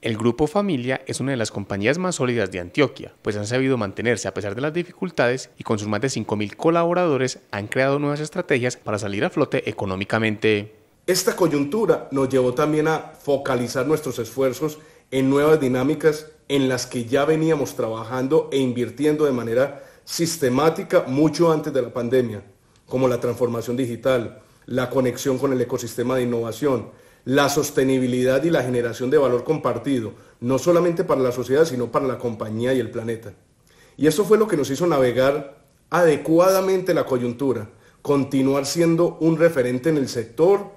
El Grupo Familia es una de las compañías más sólidas de Antioquia, pues han sabido mantenerse a pesar de las dificultades y con sus más de 5.000 colaboradores han creado nuevas estrategias para salir a flote económicamente. Esta coyuntura nos llevó también a focalizar nuestros esfuerzos en nuevas dinámicas en las que ya veníamos trabajando e invirtiendo de manera sistemática mucho antes de la pandemia, como la transformación digital, la conexión con el ecosistema de innovación, la sostenibilidad y la generación de valor compartido, no solamente para la sociedad, sino para la compañía y el planeta. Y eso fue lo que nos hizo navegar adecuadamente la coyuntura, continuar siendo un referente en el sector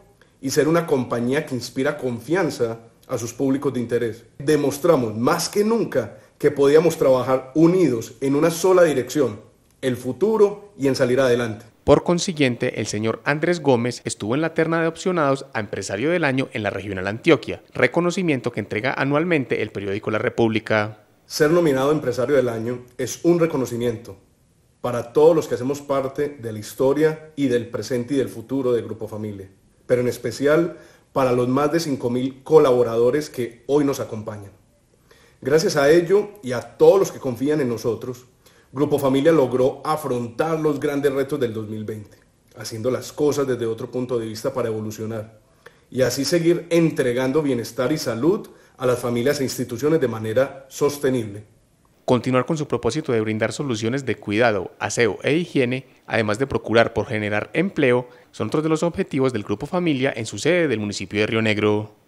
y ser una compañía que inspira confianza a sus públicos de interés. Demostramos más que nunca que podíamos trabajar unidos en una sola dirección el futuro y en salir adelante. Por consiguiente, el señor Andrés Gómez estuvo en la terna de opcionados a empresario del año en la regional Antioquia, reconocimiento que entrega anualmente el periódico La República. Ser nominado empresario del año es un reconocimiento para todos los que hacemos parte de la historia y del presente y del futuro del Grupo Familia, pero en especial para los más de 5.000 colaboradores que hoy nos acompañan. Gracias a ello y a todos los que confían en nosotros, Grupo Familia logró afrontar los grandes retos del 2020, haciendo las cosas desde otro punto de vista para evolucionar y así seguir entregando bienestar y salud a las familias e instituciones de manera sostenible. Continuar con su propósito de brindar soluciones de cuidado, aseo e higiene, además de procurar por generar empleo, son otros de los objetivos del Grupo Familia en su sede del municipio de Río Negro.